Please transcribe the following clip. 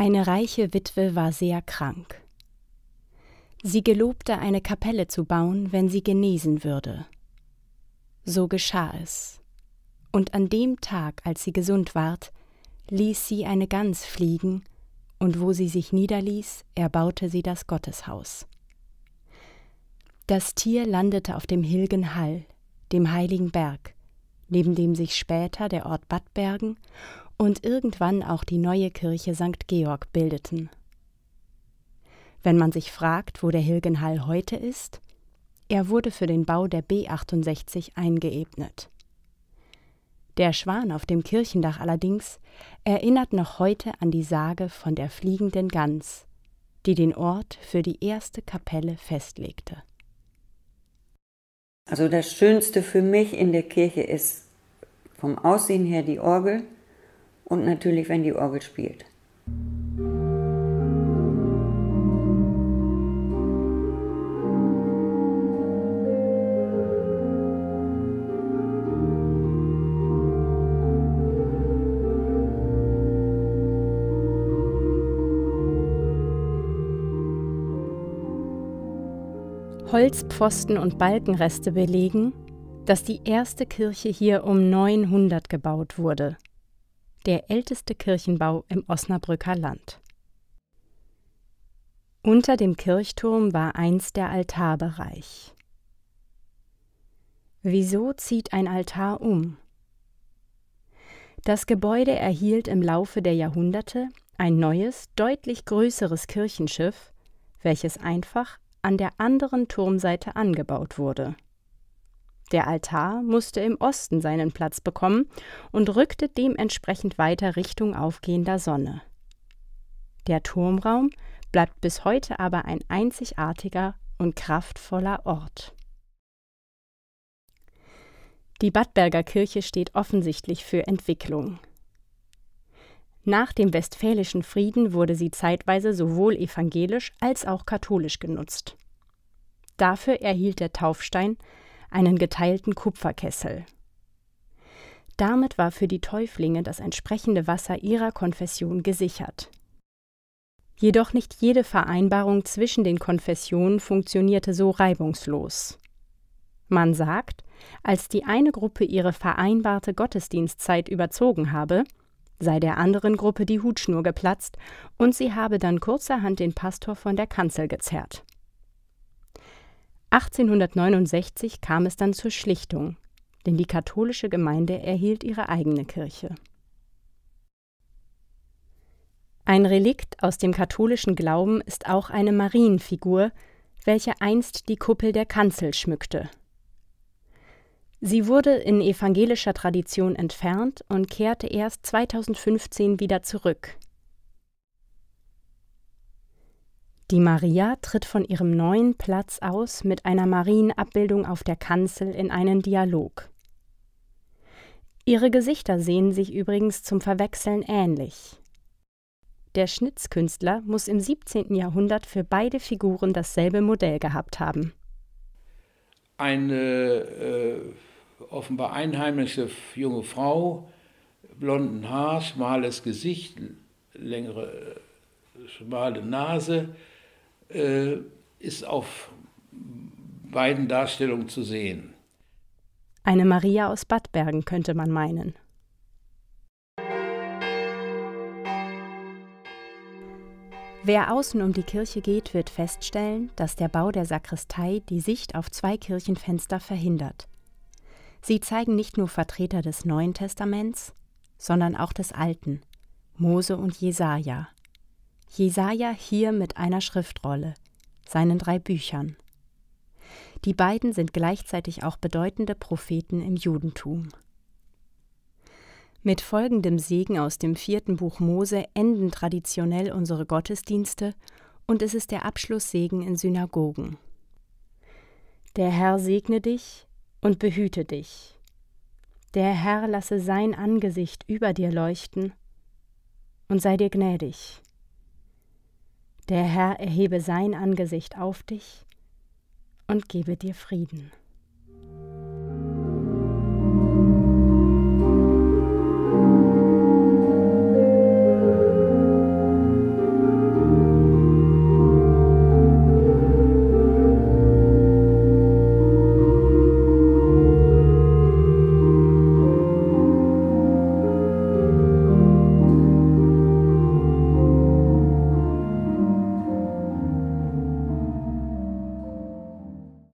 Eine reiche Witwe war sehr krank. Sie gelobte, eine Kapelle zu bauen, wenn sie genesen würde. So geschah es. Und an dem Tag, als sie gesund ward, ließ sie eine Gans fliegen, und wo sie sich niederließ, erbaute sie das Gotteshaus. Das Tier landete auf dem Hilgen Hall, dem heiligen Berg, neben dem sich später der Ort Bad Badbergen und irgendwann auch die neue Kirche St. Georg bildeten. Wenn man sich fragt, wo der Hilgenhall heute ist, er wurde für den Bau der B68 eingeebnet. Der Schwan auf dem Kirchendach allerdings erinnert noch heute an die Sage von der fliegenden Gans, die den Ort für die erste Kapelle festlegte. Also das Schönste für mich in der Kirche ist vom Aussehen her die Orgel, und natürlich, wenn die Orgel spielt. Holzpfosten und Balkenreste belegen, dass die erste Kirche hier um 900 gebaut wurde der älteste Kirchenbau im Osnabrücker Land. Unter dem Kirchturm war einst der Altarbereich. Wieso zieht ein Altar um? Das Gebäude erhielt im Laufe der Jahrhunderte ein neues, deutlich größeres Kirchenschiff, welches einfach an der anderen Turmseite angebaut wurde der Altar musste im Osten seinen Platz bekommen und rückte dementsprechend weiter Richtung aufgehender Sonne. Der Turmraum bleibt bis heute aber ein einzigartiger und kraftvoller Ort. Die Badberger Kirche steht offensichtlich für Entwicklung. Nach dem Westfälischen Frieden wurde sie zeitweise sowohl evangelisch als auch katholisch genutzt. Dafür erhielt der Taufstein einen geteilten Kupferkessel. Damit war für die Täuflinge das entsprechende Wasser ihrer Konfession gesichert. Jedoch nicht jede Vereinbarung zwischen den Konfessionen funktionierte so reibungslos. Man sagt, als die eine Gruppe ihre vereinbarte Gottesdienstzeit überzogen habe, sei der anderen Gruppe die Hutschnur geplatzt und sie habe dann kurzerhand den Pastor von der Kanzel gezerrt. 1869 kam es dann zur Schlichtung, denn die katholische Gemeinde erhielt ihre eigene Kirche. Ein Relikt aus dem katholischen Glauben ist auch eine Marienfigur, welche einst die Kuppel der Kanzel schmückte. Sie wurde in evangelischer Tradition entfernt und kehrte erst 2015 wieder zurück Die Maria tritt von ihrem neuen Platz aus mit einer Marienabbildung auf der Kanzel in einen Dialog. Ihre Gesichter sehen sich übrigens zum Verwechseln ähnlich. Der Schnitzkünstler muss im 17. Jahrhundert für beide Figuren dasselbe Modell gehabt haben. Eine äh, offenbar einheimische junge Frau, blonden Haar, schmales Gesicht, längere schmale Nase, äh, ist auf beiden Darstellungen zu sehen. Eine Maria aus Bad Bergen könnte man meinen. Wer außen um die Kirche geht, wird feststellen, dass der Bau der Sakristei die Sicht auf zwei Kirchenfenster verhindert. Sie zeigen nicht nur Vertreter des Neuen Testaments, sondern auch des Alten, Mose und Jesaja. Jesaja hier mit einer Schriftrolle, seinen drei Büchern. Die beiden sind gleichzeitig auch bedeutende Propheten im Judentum. Mit folgendem Segen aus dem vierten Buch Mose enden traditionell unsere Gottesdienste und es ist der Abschlusssegen in Synagogen. Der Herr segne dich und behüte dich. Der Herr lasse sein Angesicht über dir leuchten und sei dir gnädig. Der Herr erhebe sein Angesicht auf dich und gebe dir Frieden.